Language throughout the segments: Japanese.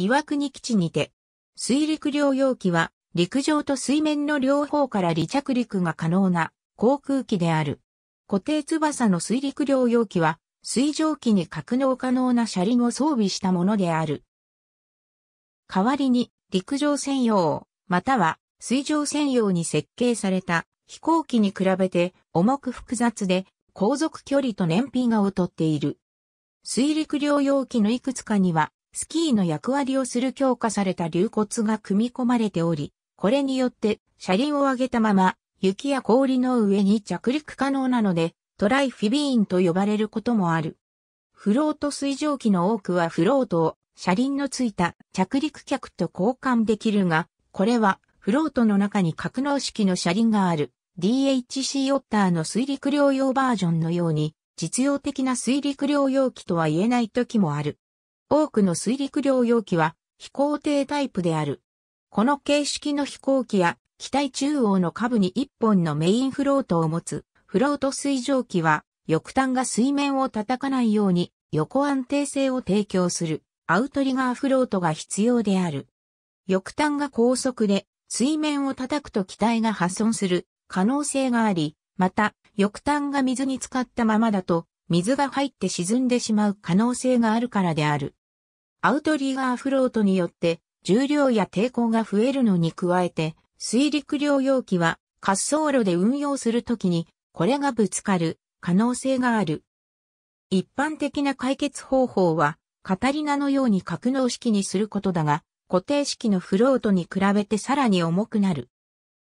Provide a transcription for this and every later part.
岩国基地にて、水陸両用機は陸上と水面の両方から離着陸が可能な航空機である。固定翼の水陸両用機は水蒸気に格納可能な車輪を装備したものである。代わりに陸上専用、または水上専用に設計された飛行機に比べて重く複雑で航続距離と燃費が劣っている。水陸両用機のいくつかにはスキーの役割をする強化された流骨が組み込まれており、これによって車輪を上げたまま雪や氷の上に着陸可能なので、トライフィビーンと呼ばれることもある。フロート水蒸気の多くはフロートを車輪のついた着陸客と交換できるが、これはフロートの中に格納式の車輪がある DHC オッターの水陸両用バージョンのように実用的な水陸両用機とは言えない時もある。多くの水陸両用機は飛行艇タイプである。この形式の飛行機や機体中央の下部に1本のメインフロートを持つフロート水蒸気は翼端が水面を叩かないように横安定性を提供するアウトリガーフロートが必要である。翼端が高速で水面を叩くと機体が破損する可能性があり、また翼端が水に浸かったままだと水が入って沈んでしまう可能性があるからである。アウトリガーフロートによって重量や抵抗が増えるのに加えて、水陸両用機は滑走路で運用するときに、これがぶつかる可能性がある。一般的な解決方法は、カタリナのように格納式にすることだが、固定式のフロートに比べてさらに重くなる。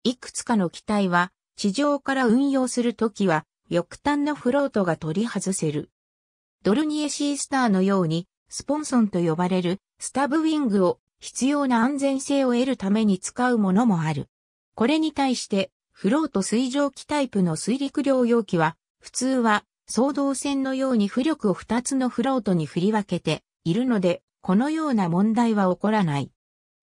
いくつかの機体は、地上から運用するときは、翼端のフロートが取り外せる。ドルニエシースターのように、スポンソンと呼ばれるスタブウィングを必要な安全性を得るために使うものもある。これに対してフロート水蒸気タイプの水陸両用機は普通は総動線のように浮力を2つのフロートに振り分けているので、このような問題は起こらない。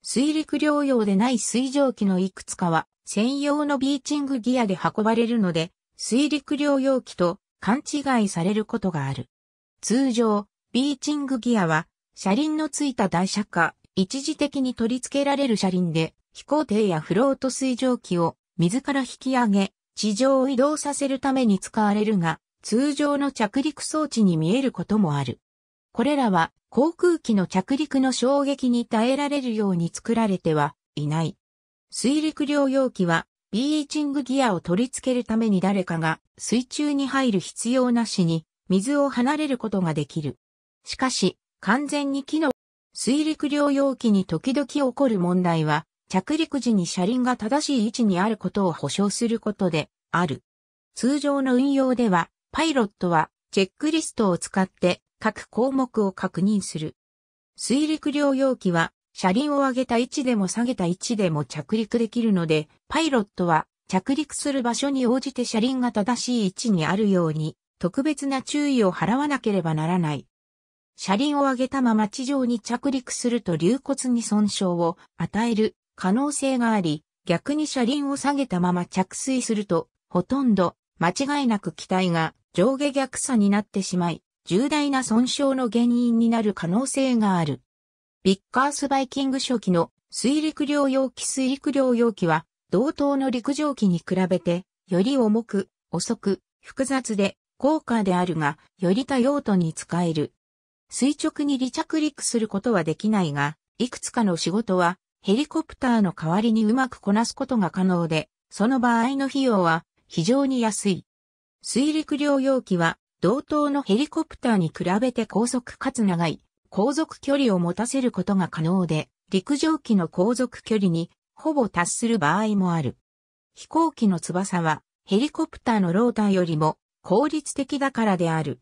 水陸両用でない水蒸気のいくつかは専用のビーチングギアで運ばれるので、水陸両用機と勘違いされることがある。通常、ビーチングギアは、車輪のついた台車か、一時的に取り付けられる車輪で、飛行艇やフロート水蒸気を水から引き上げ、地上を移動させるために使われるが、通常の着陸装置に見えることもある。これらは航空機の着陸の衝撃に耐えられるように作られてはいない。水陸両用機はビーチングギアを取り付けるために誰かが水中に入る必要なしに水を離れることができる。しかし、完全に機能、水陸両用機に時々起こる問題は、着陸時に車輪が正しい位置にあることを保証することで、ある。通常の運用では、パイロットは、チェックリストを使って、各項目を確認する。水陸両用機は、車輪を上げた位置でも下げた位置でも着陸できるので、パイロットは、着陸する場所に応じて車輪が正しい位置にあるように、特別な注意を払わなければならない。車輪を上げたまま地上に着陸すると流骨に損傷を与える可能性があり、逆に車輪を下げたまま着水すると、ほとんど間違いなく機体が上下逆差になってしまい、重大な損傷の原因になる可能性がある。ビッカースバイキング初期の水陸両用機水陸両用機は、同等の陸上機に比べて、より重く、遅く、複雑で、高価であるが、より多用途に使える。垂直に離着陸することはできないが、いくつかの仕事はヘリコプターの代わりにうまくこなすことが可能で、その場合の費用は非常に安い。水陸両用機は同等のヘリコプターに比べて高速かつ長い航続距離を持たせることが可能で、陸上機の航続距離にほぼ達する場合もある。飛行機の翼はヘリコプターのローターよりも効率的だからである。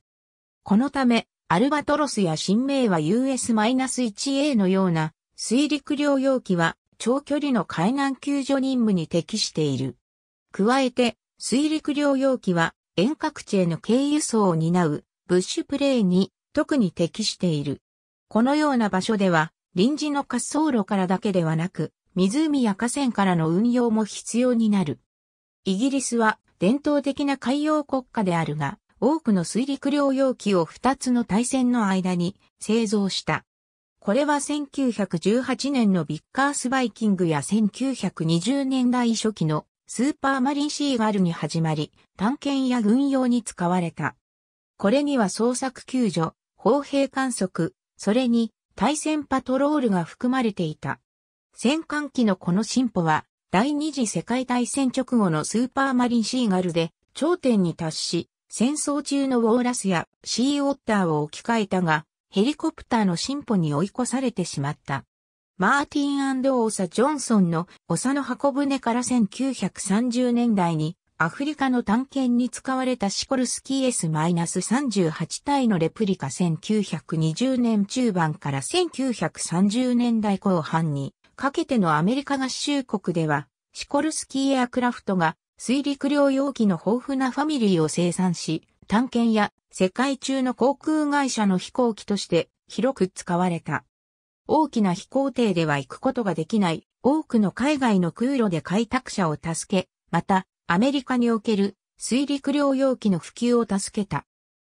このためアルバトロスや新名は US-1A のような水陸両用機は長距離の海難救助任務に適している。加えて、水陸両用機は遠隔地への軽輸送を担うブッシュプレーに特に適している。このような場所では臨時の滑走路からだけではなく湖や河川からの運用も必要になる。イギリスは伝統的な海洋国家であるが、多くの水陸両用機を2つの対戦の間に製造した。これは1918年のビッカースバイキングや1920年代初期のスーパーマリンシーガルに始まり、探検や軍用に使われた。これには捜索救助、砲兵観測、それに対戦パトロールが含まれていた。戦艦機のこの進歩は、第二次世界大戦直後のスーパーマリンシーガルで頂点に達し、戦争中のウォーラスやシーウォッターを置き換えたが、ヘリコプターの進歩に追い越されてしまった。マーティンオーサ・ジョンソンのオサの箱舟から1930年代にアフリカの探検に使われたシコルスキー S-38 体のレプリカ1920年中盤から1930年代後半にかけてのアメリカ合衆国ではシコルスキーエアクラフトが水陸両用機の豊富なファミリーを生産し、探検や世界中の航空会社の飛行機として広く使われた。大きな飛行艇では行くことができない多くの海外の空路で開拓者を助け、またアメリカにおける水陸両用機の普及を助けた。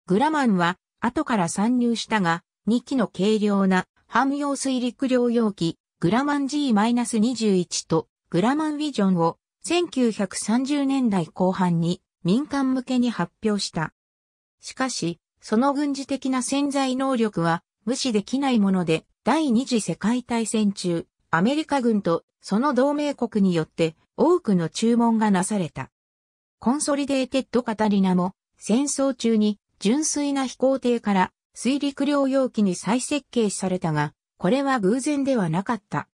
グラマンは後から参入したが、2機の軽量な汎用水陸両用機グラマン G-21 とグラマンビジョンを1930年代後半に民間向けに発表した。しかし、その軍事的な潜在能力は無視できないもので、第二次世界大戦中、アメリカ軍とその同盟国によって多くの注文がなされた。コンソリデーテッドカタリナも戦争中に純粋な飛行艇から水陸両用機に再設計されたが、これは偶然ではなかった。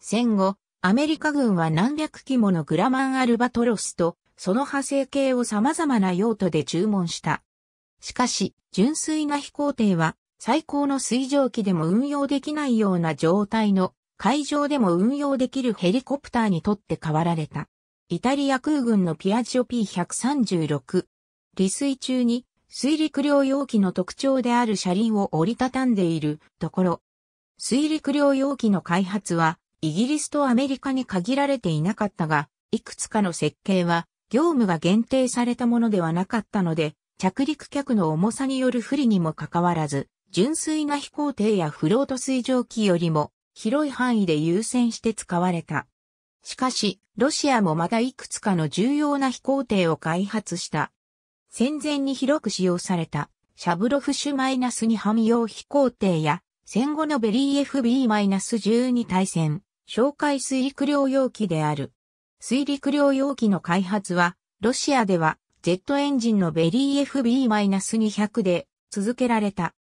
戦後、アメリカ軍は何百機ものグラマンアルバトロスと、その派生系を様々な用途で注文した。しかし、純粋な飛行艇は、最高の水蒸気でも運用できないような状態の海上でも運用できるヘリコプターにとって変わられた。イタリア空軍のピアジオ P136。離水中に水陸両用機の特徴である車輪を折りたたんでいるところ。水陸両用機の開発はイギリスとアメリカに限られていなかったが、いくつかの設計は業務が限定されたものではなかったので、着陸客の重さによる不利にもかかわらず、純粋な飛行艇やフロート水蒸気よりも広い範囲で優先して使われた。しかし、ロシアもまたいくつかの重要な飛行艇を開発した。戦前に広く使用された、シャブロフシュに汎用飛行艇や、戦後のベリー FB-12 対戦、紹介水陸両用機である。水陸両用機の開発は、ロシアでは、ジェットエンジンのベリー FB-200 で続けられた。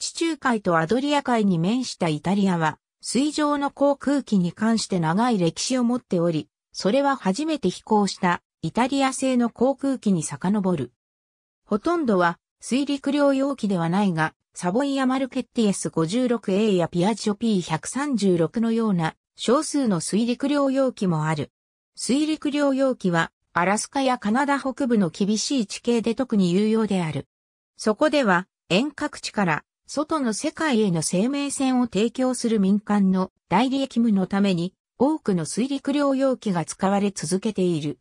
地中海とアドリア海に面したイタリアは、水上の航空機に関して長い歴史を持っており、それは初めて飛行したイタリア製の航空機に遡る。ほとんどは水陸両用機ではないが、サボイア・マルケッティエス 56A やピアジョ P136 のような少数の水陸両用機もある。水陸両用機は、アラスカやカナダ北部の厳しい地形で特に有用である。そこでは、遠隔地から、外の世界への生命線を提供する民間の代理役務のために、多くの水陸両用機が使われ続けている。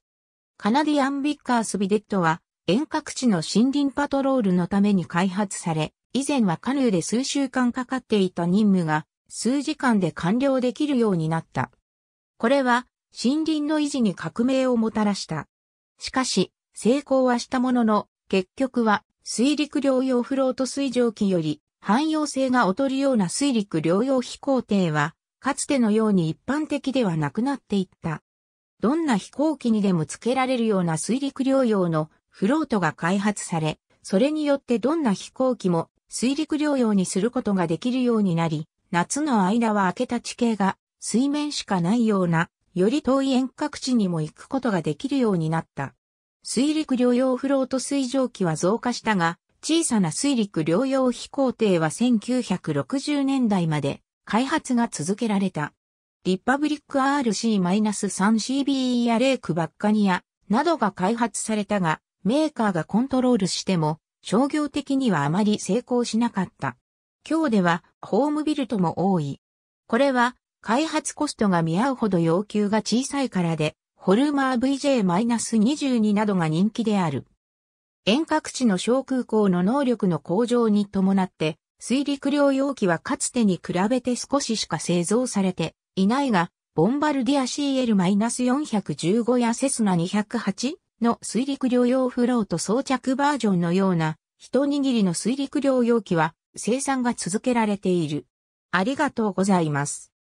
カナディアンビッカースビデットは、遠隔地の森林パトロールのために開発され、以前はカヌーで数週間かかっていた任務が数時間で完了できるようになった。これは森林の維持に革命をもたらした。しかし、成功はしたものの、結局は水陸両用フロート水蒸気より汎用性が劣るような水陸両用飛行艇は、かつてのように一般的ではなくなっていった。どんな飛行機にでも付けられるような水陸両用のフロートが開発され、それによってどんな飛行機も水陸両用にすることができるようになり、夏の間は明けた地形が水面しかないような、より遠い遠隔地にも行くことができるようになった。水陸両用フロート水蒸気は増加したが、小さな水陸両用飛行艇は1960年代まで開発が続けられた。リッパブリック RC-3CBE やレークバッカニアなどが開発されたが、メーカーがコントロールしても商業的にはあまり成功しなかった。今日ではホームビルトも多い。これは開発コストが見合うほど要求が小さいからで、ホルマー VJ-22 などが人気である。遠隔地の小空港の能力の向上に伴って、水陸両用機はかつてに比べて少ししか製造されていないが、ボンバルディア CL-415 やセスナ 208? の水陸両用フロート装着バージョンのような一握りの水陸両用機は生産が続けられている。ありがとうございます。